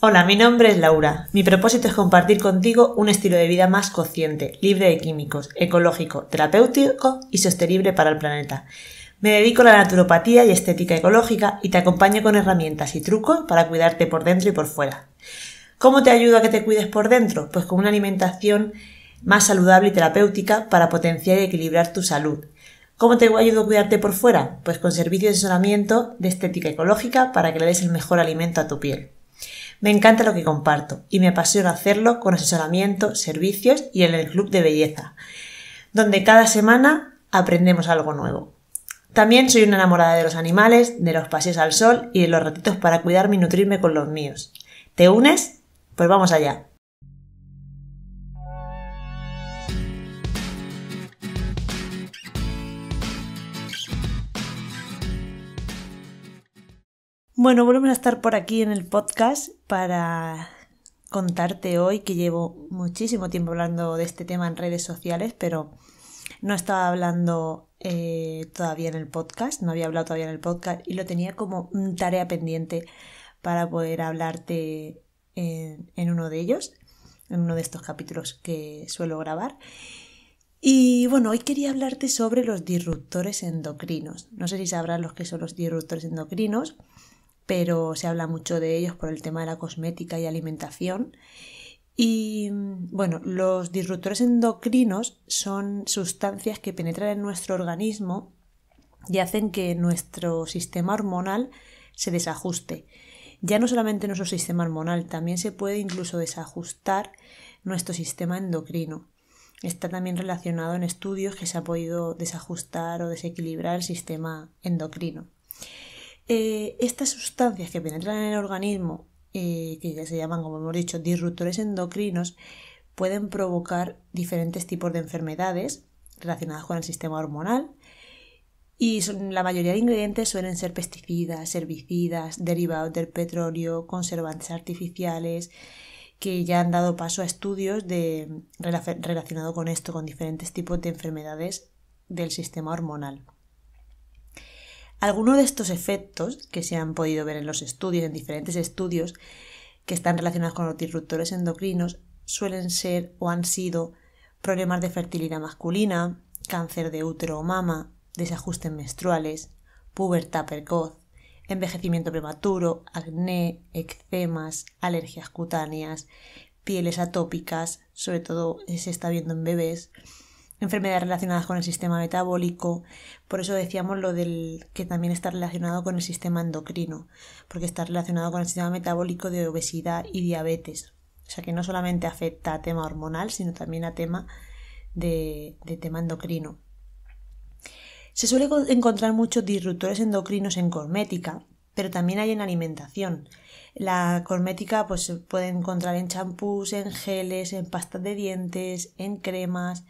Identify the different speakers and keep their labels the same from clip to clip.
Speaker 1: Hola, mi nombre es Laura. Mi propósito es compartir contigo un estilo de vida más consciente, libre de químicos, ecológico, terapéutico y sostenible para el planeta. Me dedico a la naturopatía y estética ecológica y te acompaño con herramientas y trucos para cuidarte por dentro y por fuera. ¿Cómo te ayudo a que te cuides por dentro? Pues con una alimentación más saludable y terapéutica para potenciar y equilibrar tu salud, ¿Cómo te ayudo a cuidarte por fuera? Pues con servicios de asesoramiento de estética ecológica para que le des el mejor alimento a tu piel. Me encanta lo que comparto y me apasiona hacerlo con asesoramiento, servicios y en el Club de Belleza, donde cada semana aprendemos algo nuevo. También soy una enamorada de los animales, de los paseos al sol y de los ratitos para cuidarme y nutrirme con los míos. ¿Te unes? Pues vamos allá. Bueno, volvemos a estar por aquí en el podcast para contarte hoy que llevo muchísimo tiempo hablando de este tema en redes sociales, pero no estaba hablando eh, todavía en el podcast, no había hablado todavía en el podcast y lo tenía como tarea pendiente para poder hablarte en, uno de ellos, en uno de estos capítulos que suelo grabar. Y bueno, hoy quería hablarte sobre los disruptores endocrinos. No sé si sabrás los que son los disruptores endocrinos pero se habla mucho de ellos por el tema de la cosmética y alimentación. Y mm, bueno, los disruptores endocrinos son sustancias que penetran en nuestro organismo y hacen que nuestro sistema hormonal se desajuste. Ya no solamente nuestro sistema hormonal, también se puede incluso desajustar nuestro sistema endocrino. Está también relacionado en estudios que se ha podido desajustar o desequilibrar el sistema endocrino. Eh, estas sustancias que penetran en el organismo, eh, que ya se llaman, como hemos dicho, disruptores endocrinos, pueden provocar diferentes tipos de enfermedades relacionadas con el sistema hormonal. Y la mayoría de ingredientes suelen ser pesticidas, herbicidas, derivados del petróleo, conservantes artificiales, que ya han dado paso a estudios relacionados con esto, con diferentes tipos de enfermedades del sistema hormonal. Algunos de estos efectos que se han podido ver en los estudios, en diferentes estudios que están relacionados con los disruptores endocrinos, suelen ser o han sido problemas de fertilidad masculina, cáncer de útero o mama, desajustes menstruales, pubertad precoz, envejecimiento prematuro, acné, eczemas, alergias cutáneas, pieles atópicas, sobre todo se está viendo en bebés, enfermedades relacionadas con el sistema metabólico. Por eso decíamos lo del que también está relacionado con el sistema endocrino, porque está relacionado con el sistema metabólico de obesidad y diabetes. O sea que no solamente afecta a tema hormonal, sino también a tema de, tema endocrino. Se suele encontrar muchos disruptores endocrinos en cosmética, pero también hay en alimentación. La cosmética pues, se puede encontrar en champús, en geles, en pastas de dientes, en cremas,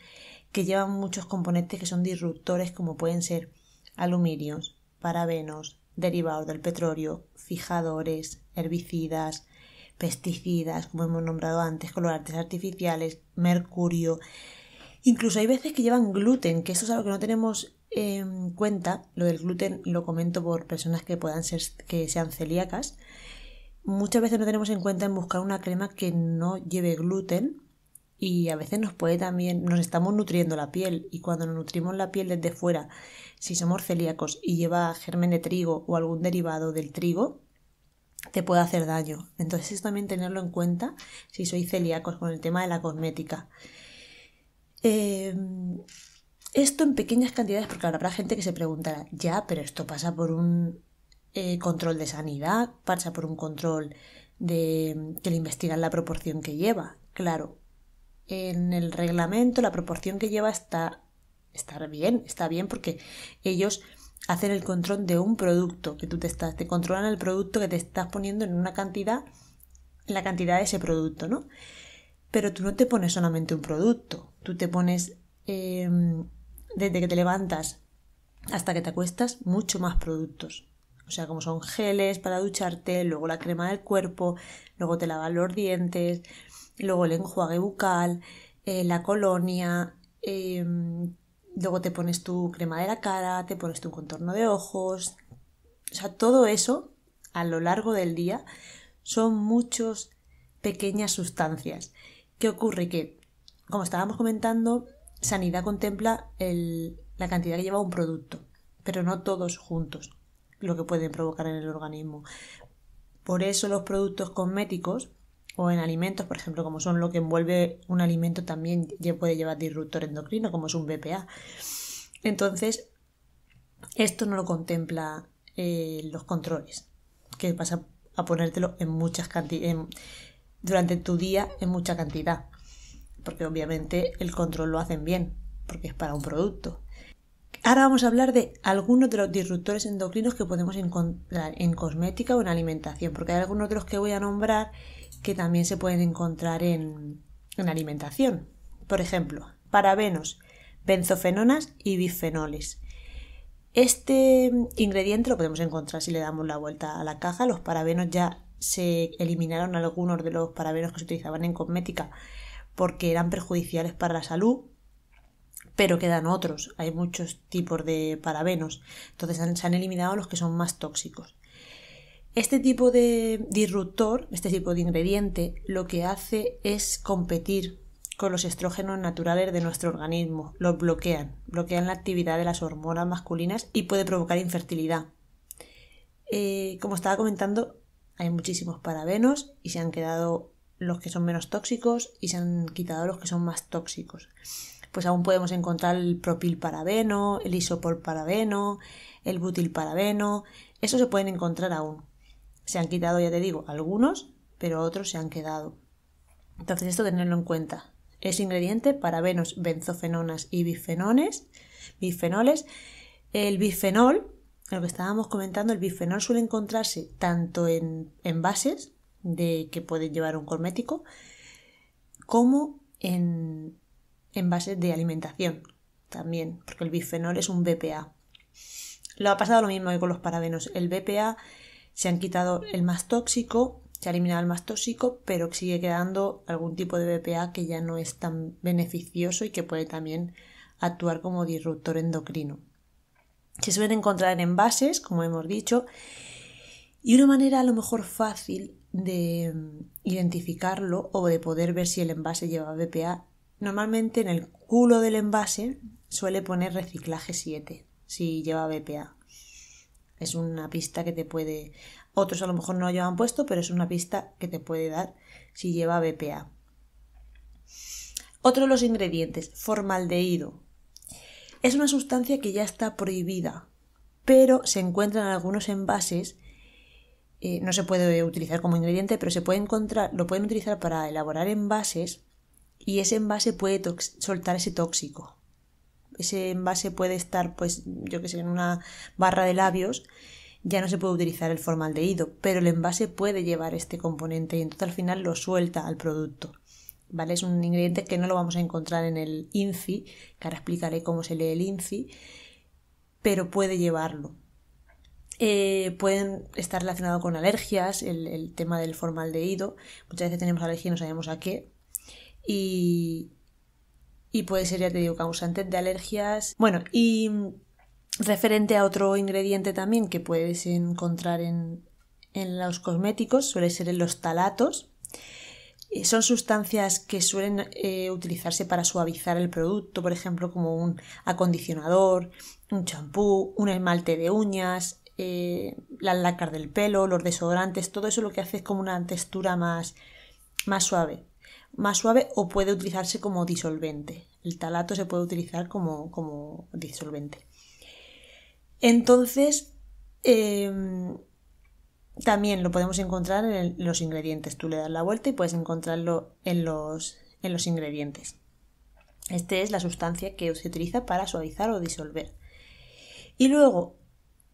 Speaker 1: que llevan muchos componentes que son disruptores como pueden ser aluminios, parabenos, derivados del petróleo, fijadores, herbicidas, pesticidas, como hemos nombrado antes, colorantes artificiales, mercurio. Incluso hay veces que llevan gluten, que eso es algo que no tenemos en cuenta. Lo del gluten lo comento por personas que puedan ser que sean celíacas. Muchas veces no tenemos en cuenta en buscar una crema que no lleve gluten y a veces nos puede también, nos estamos nutriendo la piel y cuando nos nutrimos la piel desde fuera, si somos celíacos y lleva germen de trigo o algún derivado del trigo, te puede hacer daño. Entonces es también tenerlo en cuenta si sois celíacos con el tema de la cosmética. Eh, esto en pequeñas cantidades, porque habrá gente que se preguntará, ya, pero esto pasa por un eh, control de sanidad, pasa por un control de que le investigan la proporción que lleva. Claro, en el reglamento la proporción que lleva está, bien, está bien porque ellos hacen el control de un producto que tú te estás, te controlan el producto que te estás poniendo en una cantidad, la cantidad de ese producto, ¿no? Pero tú no te pones solamente un producto, tú te pones em, desde que te levantas hasta que te acuestas mucho más productos. O sea, como son geles para ducharte, luego la crema del cuerpo, luego te lavas los dientes, luego el enjuague bucal, eh, la colonia, em, luego te pones tu crema de la cara, te pones tu contorno de ojos. O sea, todo eso a lo largo del día son muchas pequeñas sustancias. ¿Qué ocurre? Que, como estábamos comentando, sanidad contempla la cantidad que lleva un producto, pero no todos juntos lo que pueden provocar en el organismo. Por eso los productos cosméticos o en alimentos, por ejemplo, como son lo que envuelve un alimento, también puede llevar disruptor endocrino, como es un BPA. Entonces, esto no lo contempla eh, los controles, que vas a, ponértelo en muchas cantidades durante tu día en mucha cantidad, porque obviamente el control lo hacen bien, porque es para un producto. Ahora vamos a hablar de algunos de los disruptores endocrinos que podemos encontrar en cosmética o en alimentación, porque hay algunos de los que voy a nombrar que también se pueden encontrar en, alimentación. Por ejemplo, parabenos, benzofenonas y bifenoles. Este ingrediente lo podemos encontrar si le damos la vuelta a la caja. Los parabenos ya se eliminaron algunos de los parabenos que se utilizaban en cosmética porque eran perjudiciales para la salud pero quedan otros. Hay muchos tipos de parabenos. Entonces se han eliminado los que son más tóxicos. Este tipo de disruptor, este tipo de ingrediente, lo que hace es competir con los estrógenos naturales de nuestro organismo. Los bloquean, bloquean la actividad de las hormonas masculinas y puede provocar infertilidad. Eh, como estaba comentando, hay muchísimos parabenos y se han quedado los que son menos tóxicos y se han quitado los que son más tóxicos pues aún podemos encontrar el propilparabeno, el isoporparabeno, el butilparabeno, eso se pueden encontrar aún. Se han quitado, ya te digo, algunos, pero otros se han quedado. Entonces esto tenerlo en cuenta. Es ingrediente parabenos, benzofenonas y bifenones, bifenoles. El bifenol, lo que estábamos comentando, el bifenol suele encontrarse tanto en envases de que pueden llevar un cosmético como en en de alimentación también, porque el bifenol es un BPA. Lo ha pasado lo mismo que con los parabenos. El BPA se han quitado el más tóxico, se ha eliminado el más tóxico, pero sigue quedando algún tipo de BPA que ya no es tan beneficioso y que puede también actuar como disruptor endocrino. Se suelen encontrar en envases, como hemos dicho, y una manera a lo mejor fácil de mm, identificarlo o de poder ver si el envase lleva BPA Normalmente en el culo del envase suele poner reciclaje 7 si lleva BPA. Es una pista que te puede... Otros a lo mejor no lo llevan puesto, pero es una pista que te puede dar si lleva BPA. Otro de los ingredientes, formaldehído. Es una sustancia que ya está prohibida, pero se encuentra en algunos envases. Eh, no se puede utilizar como ingrediente, pero se puede encontrar, lo pueden utilizar para elaborar envases y ese envase puede soltar ese tóxico. Ese envase puede estar, pues, yo que sé, en una barra de labios, ya no se puede utilizar el formaldehído, pero el envase puede llevar este componente y entonces al final lo suelta al producto. ¿Vale? Es un ingrediente que no lo vamos a encontrar en el INCI. que ahora explicaré cómo se lee el INCI. pero puede llevarlo. Eh, pueden estar relacionado con alergias, el, el tema del formaldehído. Muchas veces tenemos alergia y no sabemos a qué, y, puede ser, ya te digo, causante de alergias. Bueno, y referente a otro ingrediente también que puedes encontrar en, en los cosméticos, suele ser en los talatos. Eh, son sustancias que suelen eh, utilizarse para suavizar el producto, por ejemplo, como un acondicionador, un champú, un esmalte de uñas, eh, la las del pelo, los desodorantes, todo eso lo que hace es como una textura más, más suave más suave o puede utilizarse como disolvente. El talato se puede utilizar como, disolvente. Entonces, em, también lo podemos encontrar en los ingredientes. Tú le das la vuelta y puedes encontrarlo en los, en los ingredientes. Esta es la sustancia que se utiliza para suavizar o disolver. Y luego,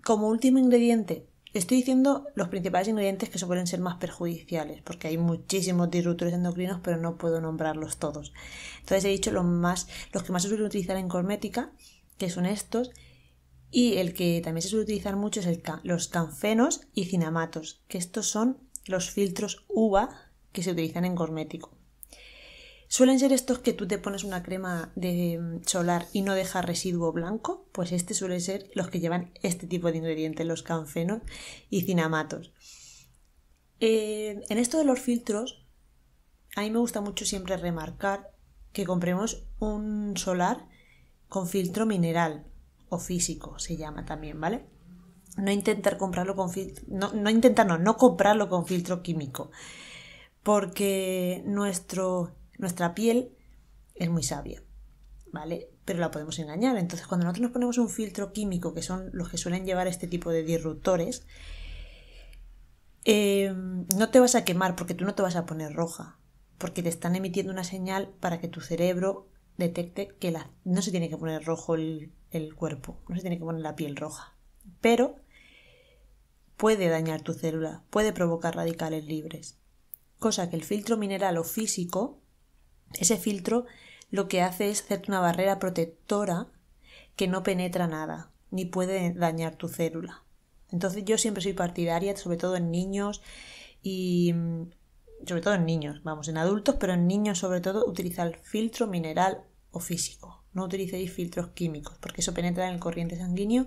Speaker 1: como último ingrediente, Estoy diciendo los principales ingredientes que suelen ser más perjudiciales, porque hay muchísimos disruptores endocrinos, pero no puedo nombrarlos todos. Entonces he dicho los, más, los que más se suelen utilizar en cosmética, que son estos, y el que también se suele utilizar mucho es el, los canfenos y cinamatos, que estos son los filtros UVA que se utilizan en cosmético. Suelen ser estos que tú te pones una crema de mm, solar y no deja residuo blanco, pues este suele ser los que llevan este tipo de ingredientes, los canfenos y cinamatos. Eh, en esto de los filtros, a mí me gusta mucho siempre remarcar que compremos un solar con filtro mineral o físico, se llama también, ¿vale? No intentar comprarlo con no, no no comprarlo con filtro químico, porque nuestro nuestra piel es muy sabia, ¿vale? Pero la podemos engañar. Entonces, cuando nosotros nos ponemos un filtro químico, que son los que suelen llevar este tipo de disruptores, eh, no te vas a quemar porque tú no te vas a poner roja, porque te están emitiendo una señal para que tu cerebro detecte que la, no se tiene que poner rojo el, el cuerpo, no se tiene que poner la piel roja. Pero puede dañar tu célula, puede provocar radicales libres, cosa que el filtro mineral o físico ese filtro lo que hace es hacerte una barrera protectora que no penetra nada, ni puede dañar tu célula. Entonces yo siempre soy partidaria, sobre todo en niños y mm, sobre todo en niños, vamos, en adultos, pero en niños sobre todo utilizar filtro mineral o físico. No utilicéis filtros químicos porque eso penetra en el corriente sanguíneo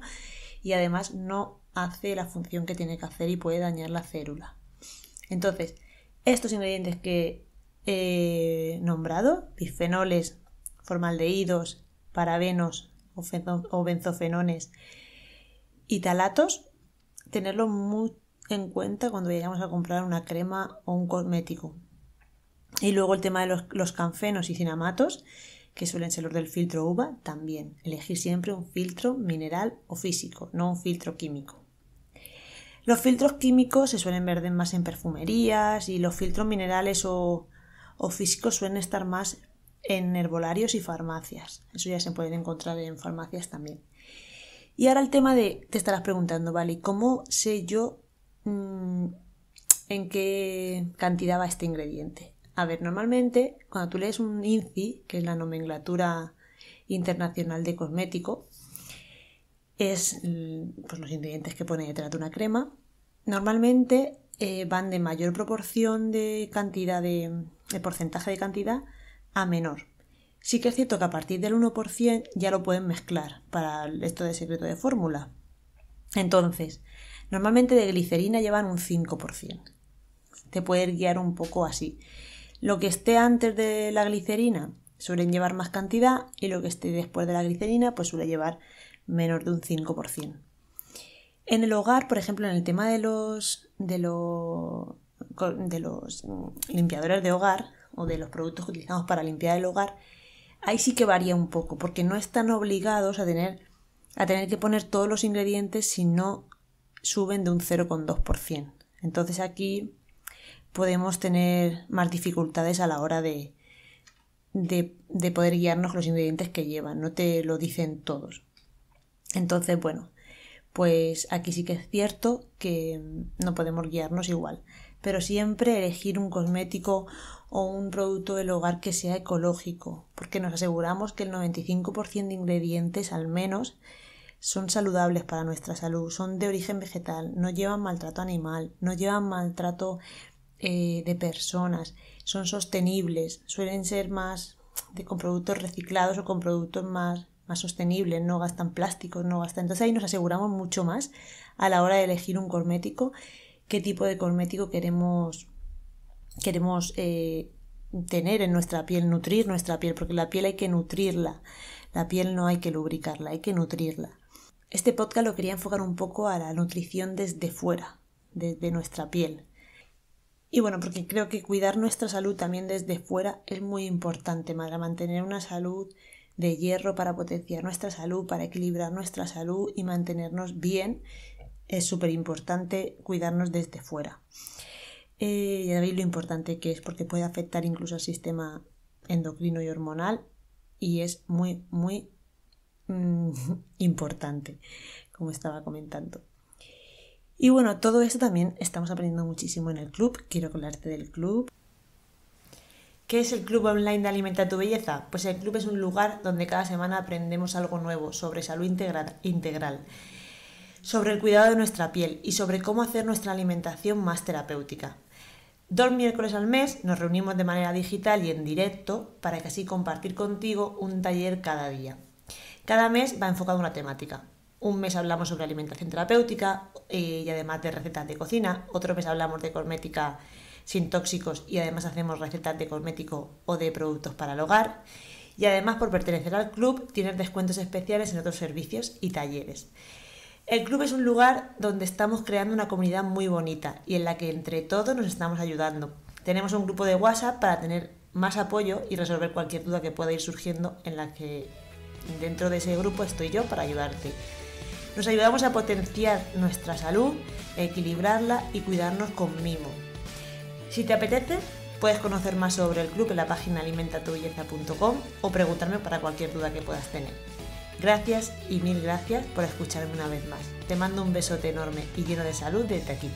Speaker 1: y además no hace la función que tiene que hacer y puede dañar la célula. Entonces, estos ingredientes que eh, nombrado, bisfenoles, formaldehídos, parabenos o benzofenones y talatos, tenerlo muy en cuenta cuando vayamos a comprar una crema o un cosmético. Y luego el tema de los, los canfenos y cinamatos, que suelen ser los del filtro uva, también. Elegir siempre un filtro mineral o físico, no un filtro químico. Los filtros químicos se suelen ver más en perfumerías y los filtros minerales o o físicos suelen estar más en herbolarios y farmacias. Eso ya se pueden encontrar en farmacias también. Y ahora el tema de, te estarás preguntando, vale, ¿cómo sé yo mm, en qué cantidad va este ingrediente? A ver, normalmente cuando tú lees un INCI, que es la nomenclatura internacional de cosmético, es mm, pues, los ingredientes que pone detrás de una crema. Normalmente eh, van de mayor proporción de cantidad de, el porcentaje de cantidad a menor. Sí que es cierto que a partir del 1% ya lo pueden mezclar para esto de secreto de fórmula. Entonces, normalmente de glicerina llevan un 5%. Te puede guiar un poco así. Lo que esté antes de la glicerina suelen llevar más cantidad y lo que esté después de la glicerina pues suele llevar menos de un 5%. En el hogar, por ejemplo, en el tema de los, de, lo, de los mm, limpiadores de hogar o de los productos que utilizamos para limpiar el hogar, ahí sí que varía un poco, porque no están obligados a tener, a tener que poner todos los ingredientes si no suben de un 0,2%. Entonces aquí podemos tener más dificultades a la hora de, de poder guiarnos los ingredientes que llevan, no te lo dicen todos. Entonces, bueno, pues aquí sí que es cierto que no podemos guiarnos igual pero siempre elegir un cosmético o un producto del hogar que sea ecológico, porque nos aseguramos que el 95% de ingredientes al menos son saludables para nuestra salud, son de origen vegetal, no llevan maltrato animal, no llevan maltrato eh, de personas, son sostenibles, suelen ser más de, con productos reciclados o con productos más, más sostenibles, no gastan plásticos, no gastan. Entonces ahí nos aseguramos mucho más a la hora de elegir un cosmético qué tipo de cosmético queremos, queremos eh, tener en nuestra piel, nutrir nuestra piel, porque la piel hay que nutrirla, la piel no hay que lubricarla, hay que nutrirla. Este podcast lo quería enfocar un poco a la nutrición desde fuera, desde nuestra piel. Y bueno, porque creo que cuidar nuestra salud también desde fuera es muy importante para mantener una salud de hierro, para potenciar nuestra salud, para equilibrar nuestra salud y mantenernos bien es súper importante cuidarnos desde fuera. Eh, ya veis lo importante que es porque puede afectar incluso al sistema endocrino y hormonal y es muy, muy mm, importante, como estaba comentando. Y bueno, todo esto también estamos aprendiendo muchísimo en el club. Quiero hablarte del club. ¿Qué es el club online de Alimenta tu Belleza? Pues el club es un lugar donde cada semana aprendemos algo nuevo sobre salud integral sobre el cuidado de nuestra piel y sobre cómo hacer nuestra alimentación más terapéutica. Dos miércoles al mes nos reunimos de manera digital y en directo para así compartir contigo un taller cada día. Cada mes va enfocado a una temática. Un mes hablamos sobre alimentación terapéutica eh, y además de recetas de cocina, otro mes hablamos de cosmética sin tóxicos y además hacemos recetas de cosmético o de productos para el hogar. Y además por pertenecer al club tienes descuentos especiales en otros servicios y talleres. El club es un lugar donde estamos creando una comunidad muy bonita y en la que entre todos nos estamos ayudando. Tenemos un grupo de WhatsApp para tener más apoyo y resolver cualquier duda que pueda ir surgiendo en la que dentro de ese grupo estoy yo para ayudarte. Nos ayudamos a potenciar nuestra salud, equilibrarla y cuidarnos con mimo. Si te apetece, puedes conocer más sobre el club en la página alimentatubelleza.com o preguntarme para cualquier duda que puedas tener. Gracias y mil gracias por escucharme una vez más. Te mando un besote enorme y lleno de salud desde aquí.